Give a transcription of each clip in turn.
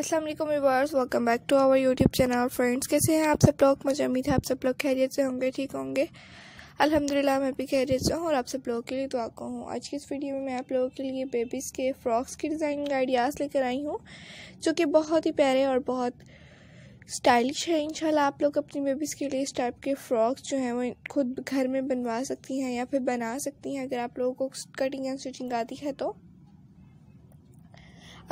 Aslam reverse welcome back to our YouTube channel friends कैसे हैं आप सब लोग मुझे उम्मीद है आप सब लोग खैरियत से होंगे ठीक होंगे अल्हम्दुलिल्लाह मैं भी खैरियत से हूँ और आप सब लोगों के लिए दुआ को हूँ आज की इस वीडियो में मैं आप लोगों के लिए बेबीज़ के फ्रॉक्स के डिज़ाइन आइडियाज़ लेकर आई हूँ जो कि बहुत ही प्यारे और बहुत स्टाइलिश है इंशाल्लाह आप लोग अपनी बेबीज़ के लिए इस टाइप के फ्रॉक्स जो हैं वो खुद घर में बनवा सकती हैं या फिर बना सकती हैं अगर आप लोगों को कटिंग एंड स्टिचिंग आती है तो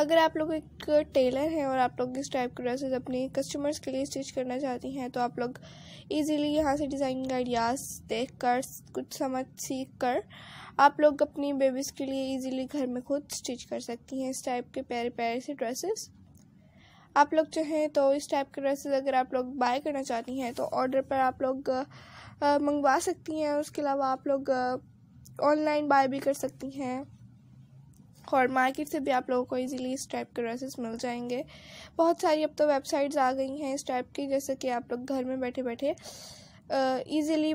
अगर आप लोग एक टेलर हैं और आप लोग इस टाइप के ड्रेसेस अपने कस्टमर्स के लिए स्टिच करना चाहती हैं तो आप लोग इजीली यहाँ से डिज़ाइनिंग आइडियाज़ देख कर कुछ समझ सीख कर आप लोग अपनी बेबीज़ के लिए इजीली घर में खुद स्टिच कर सकती हैं इस टाइप के प्यारे प्यारे से ड्रेसेस आप लोग चाहें तो इस टाइप के ड्रेसेस अगर आप लोग बाय करना चाहती हैं तो ऑर्डर पर आप लोग मंगवा सकती हैं उसके अलावा आप लोग ऑनलाइन बाय भी कर सकती हैं और मार्केट से भी आप लोगों को इजीली इस टाइप के ड्रेसेस मिल जाएंगे बहुत सारी अब तो वेबसाइट्स आ गई हैं इस टाइप की जैसे कि आप लोग घर में बैठे बैठे ईजीली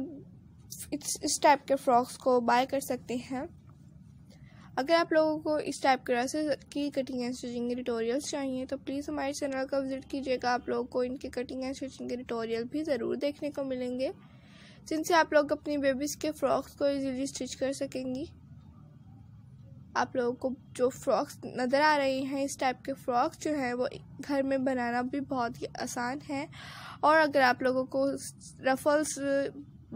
इस इस टाइप के फ्रॉक्स को बाय कर सकते हैं अगर आप लोगों को इस टाइप के ड्रेसेस की कटिंग एंड स्टिचिंग के ट्यूटोरियल्स चाहिए तो प्लीज़ हमारे चैनल का विजिट कीजिएगा आप लोगों को इनके कटिंग एंड स्टिचिंग के ट्यूटोरियल भी ज़रूर देखने को मिलेंगे जिनसे आप लोग अपनी बेबीज़ के फ्रॉक्स को इजीली स्टिच कर सकेंगी आप लोगों को जो फ्रॉक्स नज़र आ रही हैं इस टाइप के फ्रॉक्स जो हैं वो घर में बनाना भी बहुत ही आसान है और अगर आप लोगों को रफल्स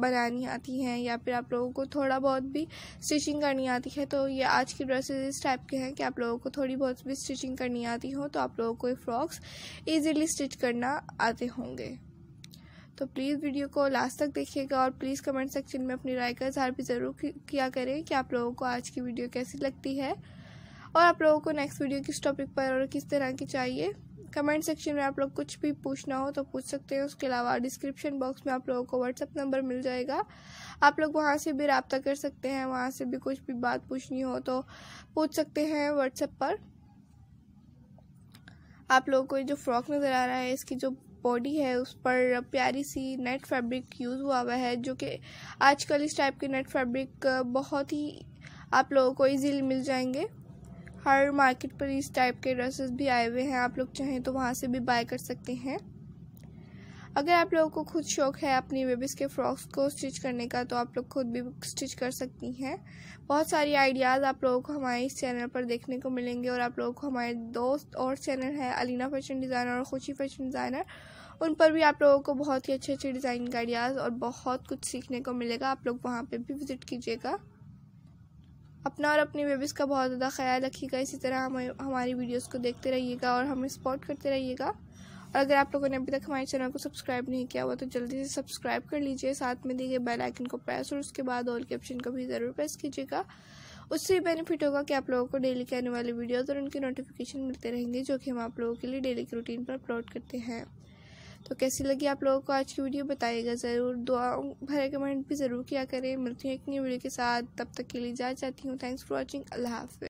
बनानी आती हैं या फिर आप लोगों को थोड़ा बहुत भी स्टिचिंग करनी आती है तो ये आज की ड्रेसेस इस टाइप के हैं कि आप लोगों को थोड़ी बहुत भी स्टिचिंग करनी आती हो तो आप लोगों को ये फ्रॉक्स ईजिली स्टिच करना आते होंगे तो प्लीज़ वीडियो को लास्ट तक देखिएगा और प्लीज़ कमेंट सेक्शन में अपनी राय का इजहार भी ज़रूर किया करें कि आप लोगों को आज की वीडियो कैसी लगती है और आप लोगों को नेक्स्ट वीडियो किस टॉपिक पर और किस तरह की चाहिए कमेंट सेक्शन में आप लोग कुछ भी पूछना हो तो पूछ सकते हैं उसके अलावा डिस्क्रिप्शन बॉक्स में आप लोगों को व्हाट्सअप नंबर मिल जाएगा आप लोग वहाँ से भी रबता कर सकते हैं वहाँ से भी कुछ भी बात पूछनी हो तो पूछ सकते हैं व्हाट्सएप पर आप लोगों को ये जो फ्रॉक नज़र आ रहा है इसकी जो बॉडी है उस पर प्यारी सी नेट फैब्रिक यूज़ हुआ हुआ है जो कि आजकल इस टाइप के नेट फैब्रिक बहुत ही आप लोगों को इजीली मिल जाएंगे हर मार्केट पर इस टाइप के ड्रेसेस भी आए हुए हैं आप लोग चाहें तो वहाँ से भी बाय कर सकते हैं अगर आप लोगों को खुद शौक है अपनी बेबीज़ के फ्रॉक्स को स्टिच करने का तो आप लोग खुद भी स्टिच कर सकती हैं बहुत सारी आइडियाज़ आप लोगों को हमारे इस चैनल पर देखने को मिलेंगे और आप लोगों को हमारे दोस्त और चैनल है अलीना फैशन डिज़ाइनर और खुशी फैशन डिज़ाइनर उन पर भी आप लोगों को बहुत ही अच्छे अच्छे डिज़ाइन का आइडियाज़ और बहुत कुछ सीखने को मिलेगा आप लोग वहाँ पर भी विज़िट कीजिएगा अपना और अपनी बेबीज़ का बहुत ज़्यादा ख्याल रखिएगा इसी तरह हम हमारी वीडियोज़ को देखते रहिएगा और हमें सपोर्ट करते रहिएगा और अगर आप लोगों ने अभी तक हमारे चैनल को सब्सक्राइब नहीं किया हुआ तो जल्दी से सब्सक्राइब कर लीजिए साथ में दिए गए बेल आइकन को प्रेस और उसके बाद ऑल के ऑप्शन को भी ज़रूर प्रेस कीजिएगा उससे बेनिफिट होगा कि आप लोगों को डेली के आने वाली वीडियोज़ और उनके नोटिफिकेशन मिलते रहेंगे जो कि हम आप लोगों के लिए डेली की रूटीन पर अपलोड करते हैं तो कैसी लगी आप लोगों को आज की वीडियो बताइएगा ज़रूर दुआ भरे कमेंट भी ज़रूर किया करें मिलती हूँ एक नई वीडियो के साथ तब तक के लिए जा चाहती हूँ थैंक्स फॉर वॉचिंग अल्लाह हाफ